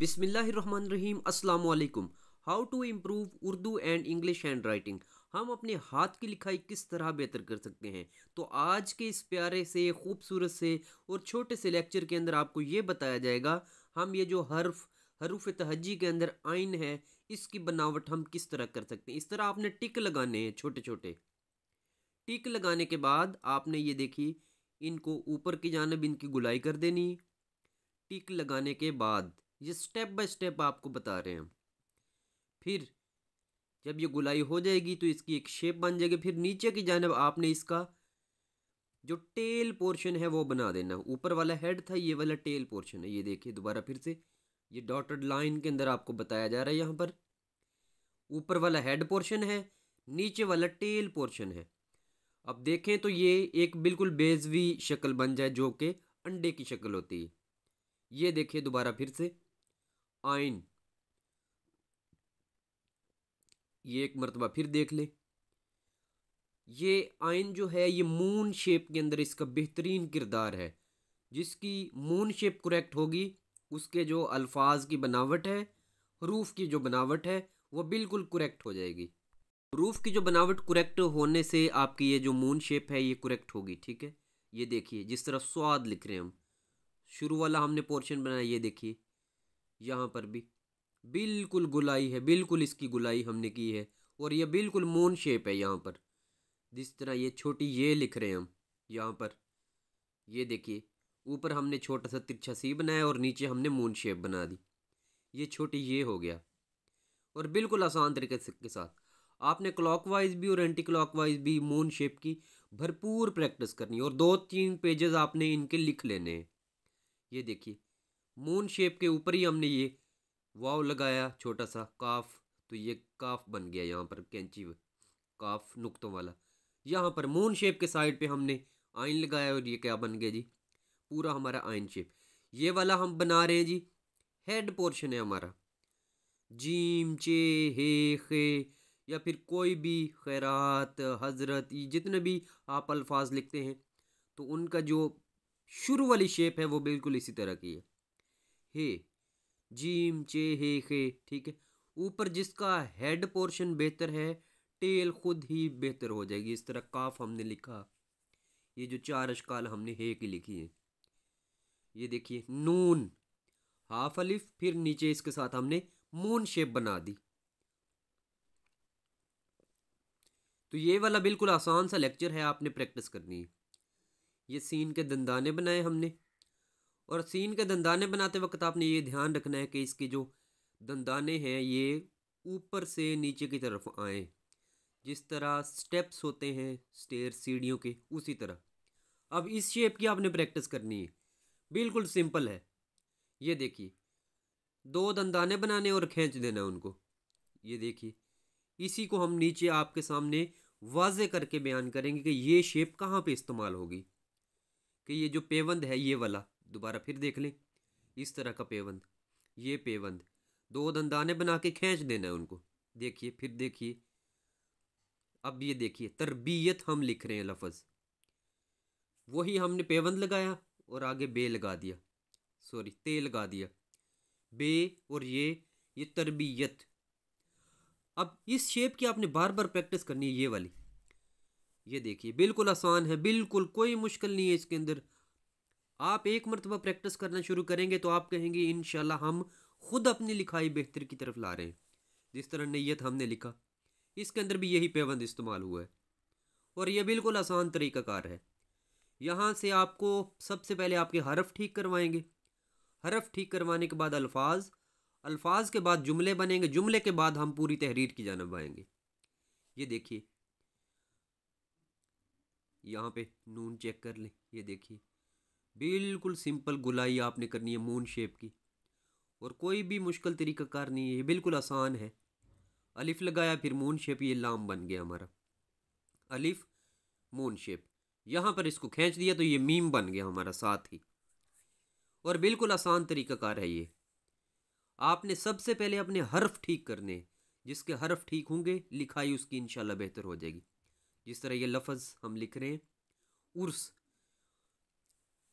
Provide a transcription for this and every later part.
बिसमीम् अल्लाम how to improve Urdu and English handwriting हम अपने हाथ की लिखाई किस तरह बेहतर कर सकते हैं तो आज के इस प्यारे से खूबसूरत से और छोटे से लेक्चर के अंदर आपको ये बताया जाएगा हम ये जो हर्फ हरूफ तहजी के अंदर आइन है इसकी बनावट हम किस तरह कर सकते हैं इस तरह आपने टिक लगाने हैं छोटे छोटे टिक लगाने के बाद आपने ये देखी इनको ऊपर की जानब इनकी गुलाई कर देनी टिक लगाने के बाद ये स्टेप बाय स्टेप आपको बता रहे हैं फिर जब ये गुलाई हो जाएगी तो इसकी एक शेप बन जाएगी फिर नीचे की जानब आपने इसका जो टेल पोर्शन है वो बना देना ऊपर वाला हेड था ये वाला टेल पोर्शन है ये देखिए दोबारा फिर से ये डॉटेड लाइन के अंदर आपको बताया जा रहा है यहाँ पर ऊपर वाला हेड पोर्शन है नीचे वाला टेल पोर्शन है अब देखें तो ये एक बिल्कुल बेजवी शक्ल बन जाए जो कि अंडे की शक्ल होती है ये देखिए दोबारा फिर से आइन ये एक मरतबा फिर देख लें ये आइन जो है ये मून शेप के अंदर इसका बेहतरीन किरदार है जिसकी मून शेप करेक्ट होगी उसके जो अल्फाज की बनावट है हरूफ की जो बनावट है वो बिल्कुल करेक्ट हो जाएगी हरूफ की जो बनावट करेक्ट होने से आपकी ये जो मून शेप है ये करेक्ट होगी ठीक है ये देखिए जिस तरह स्वाद लिख रहे हैं हम शुरू वाला हमने पोर्शन बनाया ये देखिए यहाँ पर भी बिल्कुल गुलाई है बिल्कुल इसकी गुलाई हमने की है और ये बिल्कुल मोन शेप है यहाँ पर जिस तरह ये छोटी ये लिख रहे हैं हम यहाँ पर ये देखिए ऊपर हमने छोटा सा तिरछा सी बनाया और नीचे हमने मून शेप बना दी ये छोटी ये हो गया और बिल्कुल आसान तरीके से के साथ आपने क्लॉकवाइज भी और एंटी क्लॉकवाइज भी मून शेप की भरपूर प्रैक्टिस करनी और दो तीन पेजेस आपने इनके लिख लेने हैं ये देखिए मून शेप के ऊपर ही हमने ये वाव लगाया छोटा सा काफ तो ये काफ बन गया यहाँ पर कैंची काफ नुक्तों वाला यहाँ पर मून शेप के साइड पे हमने आइन लगाया और ये क्या बन गया जी पूरा हमारा आइन शेप ये वाला हम बना रहे हैं जी हेड पोर्शन है हमारा जीम चे हे खे या फिर कोई भी खैरात हज़रत जितने भी आप अल्फाज लिखते हैं तो उनका जो शुरू वाली शेप है वो बिल्कुल इसी तरह की है हे जीम चे हे खे ठीक है ऊपर जिसका हेड पोर्शन बेहतर है टेल खुद ही बेहतर हो जाएगी इस तरह काफ हमने लिखा ये जो चार अशकाल हमने हे की लिखी है ये देखिए नून हाफ अलिफ फिर नीचे इसके साथ हमने मून शेप बना दी तो ये वाला बिल्कुल आसान सा लेक्चर है आपने प्रैक्टिस करनी है ये सीन के दंदाने बनाए हमने और सीन के दंदाने बनाते वक्त आपने ये ध्यान रखना है कि इसके जो दंदाने हैं ये ऊपर से नीचे की तरफ आएँ जिस तरह स्टेप्स होते हैं स्टेयर सीढ़ियों के उसी तरह अब इस शेप की आपने प्रैक्टिस करनी है बिल्कुल सिंपल है ये देखिए दो दंदाने बनाने और खींच देना उनको ये देखिए इसी को हम नीचे आपके सामने वाजे करके बयान करेंगे कि ये शेप कहाँ पे इस्तेमाल होगी कि ये जो पेवंद है ये वाला दोबारा फिर देख लें इस तरह का पेबंद ये पेबंद दो दंदाने बना के खींच देना है उनको देखिए फिर देखिए अब ये देखिए तरबियत हम लिख रहे हैं लफज वही हमने पेबंद लगाया और आगे बे लगा दिया सॉरी ते लगा दिया बे और ये ये तरबियत अब इस शेप की आपने बार बार प्रैक्टिस करनी है ये वाली ये देखिए बिल्कुल आसान है बिल्कुल कोई मुश्किल नहीं है इसके अंदर आप एक मरतबा प्रैक्टिस करना शुरू करेंगे तो आप कहेंगे इन हम खुद अपनी लिखाई बेहतर की तरफ ला रहे हैं जिस तरह नैयत हमने लिखा इसके अंदर भी यही पेबंद इस्तेमाल हुआ है और यह बिल्कुल आसान तरीक़ाकार है यहाँ से आपको सबसे पहले आपके हरफ ठीक करवाएंगे हरफ ठीक करवाने के बाद अल्फाज अल्फाज के बाद जुमले बनेंगे जुमले के बाद हम पूरी तहरीर की जानब आएंगे ये देखिए यहाँ पे नून चेक कर लें ये देखिए बिल्कुल सिंपल गुलाई आपने करनी है मून शेप की और कोई भी मुश्किल तरीक़ाकार नहीं है ये बिल्कुल आसान है अलिफ़ लगाया फिर मून शेप ये लाम बन गया हमारा अलिफ़ मून शेप यहाँ पर इसको खींच दिया तो ये मीम बन गया हमारा साथ ही और बिल्कुल आसान तरीक़ाकार है ये आपने सबसे पहले अपने हर्फ ठीक करने जिसके हर्फ ठीक होंगे लिखाई उसकी इंशाल्लाह बेहतर हो जाएगी जिस तरह ये लफज हम लिख रहे हैं उर्स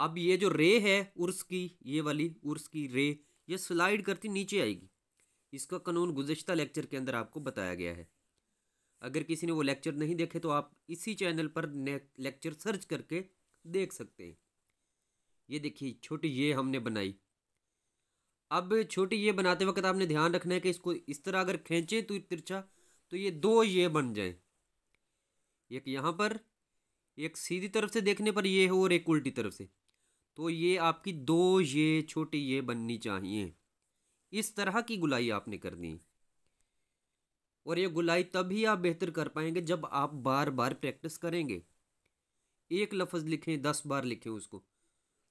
अब ये जो रे है उर्स की ये वाली उर्स की रे ये स्लाइड करती नीचे आएगी इसका कानून गुजशत लेक्चर के अंदर आपको बताया गया है अगर किसी ने वो लेक्चर नहीं देखे तो आप इसी चैनल पर लेक्चर सर्च करके देख सकते हैं ये देखिए छोटी ये हमने बनाई अब छोटी ये बनाते वक्त आपने ध्यान रखना है कि इसको इस तरह अगर खींचें तो तिरछा तो ये दो ये बन जाए एक यहाँ पर एक सीधी तरफ से देखने पर ये हो और एक उल्टी तरफ से तो ये आपकी दो ये छोटी ये बननी चाहिए इस तरह की गुलाई आपने करनी और ये गुलाई तभी आप बेहतर कर पाएंगे जब आप बार बार प्रैक्टिस करेंगे एक लफ्ज़ लिखें दस बार लिखें उसको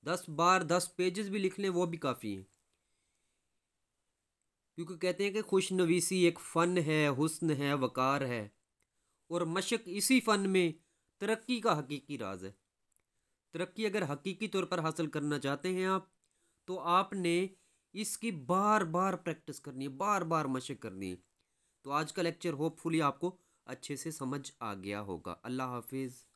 दस बार दस पेजेस भी लिख लें वो भी काफ़ी है क्योंकि कहते हैं कि खुश नवीसी एक फ़न है हुस्न है वक़ार है और मशक इसी फ़न में तरक्की का हकीकी राज है तरक्की अगर हकीकी तौर पर हासिल करना चाहते हैं आप तो आपने इसकी बार बार प्रैक्टिस करनी है बार बार मशक करनी है तो आज का लेक्चर होपफुली आपको अच्छे से समझ आ गया होगा अल्लाह हाफिज़